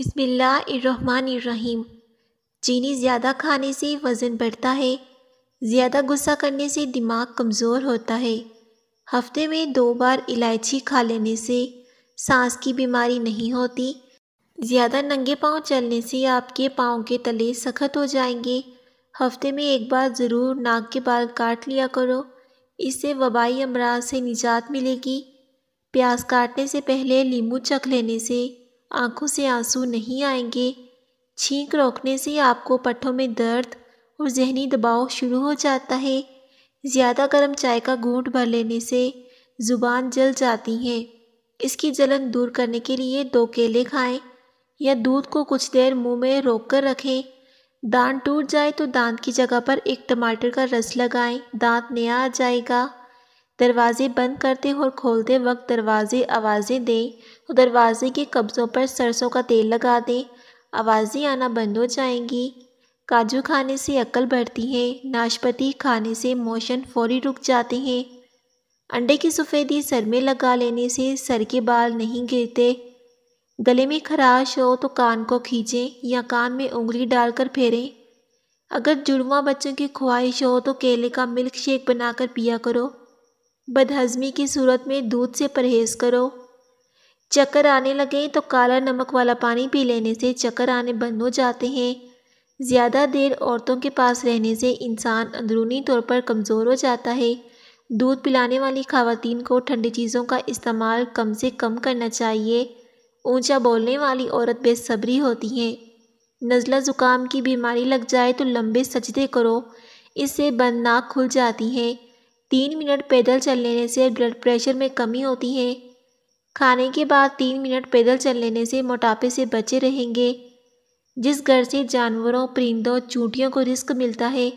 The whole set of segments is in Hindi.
बिसमीम चीनी ज़्यादा खाने से वज़न बढ़ता है ज़्यादा गुस्सा करने से दिमाग कमज़ोर होता है हफ्ते में दो बार इलायची खा लेने से सांस की बीमारी नहीं होती ज़्यादा नंगे पाँव चलने से आपके पाँव के तले सख्त हो जाएंगे हफ्ते में एक बार ज़रूर नाक के बाल काट लिया करो इससे वबाई अमराज से निजात मिलेगी प्याज काटने से पहले नींबू चख लेने से आंखों से आंसू नहीं आएंगे छींक रोकने से आपको पट्ठों में दर्द और जहनी दबाव शुरू हो जाता है ज़्यादा गर्म चाय का घूट भर लेने से ज़ुबान जल जाती है इसकी जलन दूर करने के लिए दो केले खाएं या दूध को कुछ देर मुंह में रोक कर रखें दांत टूट जाए तो दांत की जगह पर एक टमाटर का रस लगाएं दांत नया आ जाएगा दरवाजे बंद करते और खोलते वक्त दरवाजे आवाज़ें दें तो दरवाजे के कब्ज़ों पर सरसों का तेल लगा दें आवाज़ें आना बंद हो जाएंगी काजू खाने से अक्ल बढ़ती है नाशपाती खाने से मोशन फौरी रुक जाते हैं अंडे की सफ़ेदी सर में लगा लेने से सर के बाल नहीं गिरते गले में खराश हो तो कान को खींचें या कान में उंगली डालकर फेरें अगर जुड़वा बच्चों की ख्वाहिश हो तो केले का मिल्क शेक बनाकर पिया करो बदहज़मी की सूरत में दूध से परहेज़ करो चक्कर आने लगे तो काला नमक वाला पानी पी लेने से चक्कर आने बंद हो जाते हैं ज़्यादा देर औरतों के पास रहने से इंसान अंदरूनी तौर पर कमज़ोर हो जाता है दूध पिलाने वाली खातन को ठंडी चीज़ों का इस्तेमाल कम से कम करना चाहिए ऊंचा बोलने वाली औरत बेसब्री होती हैं नज़ला ज़ुकाम की बीमारी लग जाए तो लंबे सजदे करो इससे बंद नाक खुल जाती हैं तीन मिनट पैदल चल लेने से ब्लड प्रेशर में कमी होती है खाने के बाद तीन मिनट पैदल चल लेने से मोटापे से बचे रहेंगे जिस घर से जानवरों परिंदों चूंटियों को रिस्क मिलता है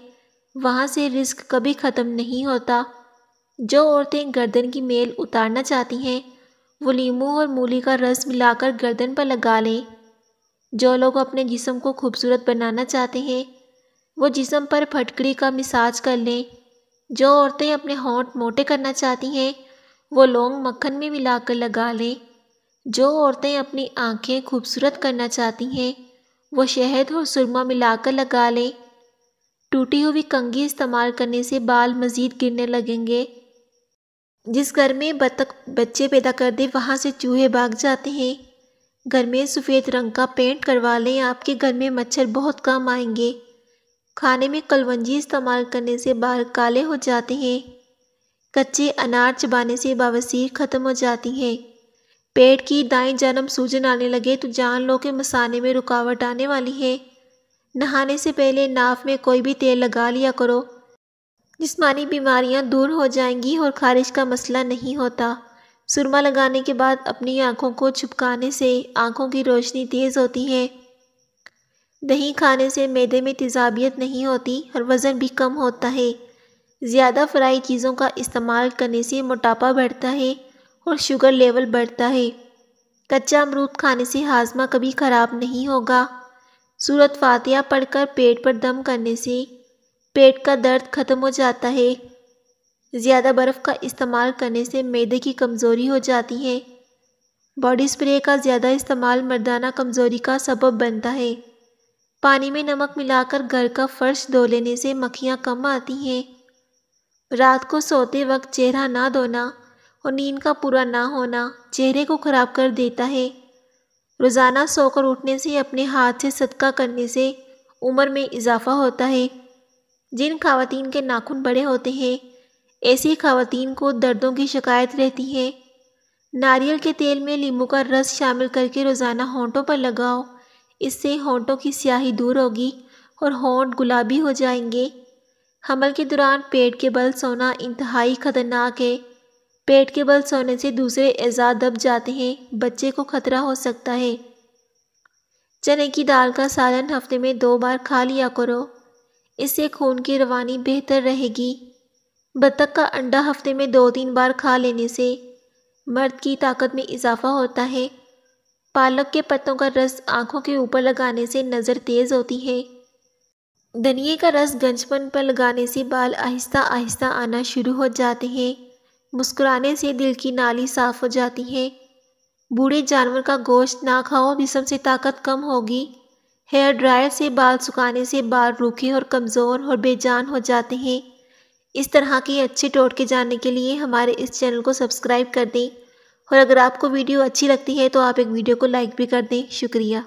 वहाँ से रिस्क कभी ख़त्म नहीं होता जो औरतें गर्दन की मेल उतारना चाहती हैं वो लीमू और मूली का रस मिलाकर गर्दन पर लगा लें जो लोग अपने जिसम को खूबसूरत बनाना चाहते हैं वो जिसम पर फटकड़ी का मिसाज कर लें जो औरतें अपने होंठ मोटे करना चाहती हैं वो लौंग मक्खन में मिलाकर लगा लें जो औरतें अपनी आंखें खूबसूरत करना चाहती हैं वो शहद और सुरमा मिलाकर लगा लें टूटी हुई कंगी इस्तेमाल करने से बाल मज़ीद गिरने लगेंगे जिस घर में बतख बच्चे पैदा कर दे वहाँ से चूहे भाग जाते हैं घर में सफ़ेद रंग का पेंट करवा लें आपके घर में मच्छर बहुत कम आएंगे खाने में कलवंजी इस्तेमाल करने से बाल काले हो जाते हैं कच्चे अनार चबाने से बवासीर ख़त्म हो जाती हैं पेट की दाएं जन्म सूजन आने लगे तो जान लो के मसाने में रुकावट आने वाली है नहाने से पहले नाफ में कोई भी तेल लगा लिया करो जिसमानी बीमारियां दूर हो जाएंगी और खारिश का मसला नहीं होता सुरमा लगाने के बाद अपनी आँखों को छुपकाने से आँखों की रोशनी तेज़ होती है दही खाने से मैदे में तजाबियत नहीं होती और वज़न भी कम होता है ज़्यादा फ्राई चीज़ों का इस्तेमाल करने से मोटापा बढ़ता है और शुगर लेवल बढ़ता है कच्चा अमरूद खाने से हाजमा कभी ख़राब नहीं होगा सूरत फातिया पढ़कर पेट पर दम करने से पेट का दर्द ख़त्म हो जाता है ज़्यादा बर्फ़ का इस्तेमाल करने से मैदे की कमज़ोरी हो जाती है बॉडी स्प्रे का ज़्यादा इस्तेमाल मर्दाना कमज़ोरी का सबब बनता है पानी में नमक मिलाकर घर का फर्श धो लेने से मक्खियाँ कम आती हैं रात को सोते वक्त चेहरा ना धोना और नींद का पूरा ना होना चेहरे को ख़राब कर देता है रोज़ाना सोकर उठने से अपने हाथ से सदका करने से उम्र में इजाफा होता है जिन खातन के नाखून बड़े होते हैं ऐसी खातन को दर्दों की शिकायत रहती है नारियल के तेल में नींबू का रस शामिल करके रोज़ाना होंटों पर लगाओ इससे होंठों की स्याही दूर होगी और होंठ गुलाबी हो जाएंगे हमल के दौरान पेट के बल सोना इंतहाई ख़तरनाक है पेट के बल सोने से दूसरे एजा दब जाते हैं बच्चे को ख़तरा हो सकता है चने की दाल का सालन हफ्ते में दो बार खा लिया करो इससे खून की रवानी बेहतर रहेगी बत्तख का अंडा हफ्ते में दो तीन बार खा लेने से मर्द की ताकत में इजाफा होता है पालक के पत्तों का रस आंखों के ऊपर लगाने से नज़र तेज़ होती है धनिए का रस गंजपन पर लगाने से बाल आहिस्ता आहिस्ता आना शुरू हो जाते हैं मुस्कुराने से दिल की नाली साफ हो जाती है बूढ़े जानवर का गोश्त ना खाओ जिसम से ताकत कम होगी हेयर ड्रायर से बाल सुखाने से बाल रूखे और कमज़ोर और बेजान हो जाते हैं इस तरह के अच्छे टोटके जानने के लिए हमारे इस चैनल को सब्सक्राइब कर दें और अगर आपको वीडियो अच्छी लगती है तो आप एक वीडियो को लाइक भी कर दें शुक्रिया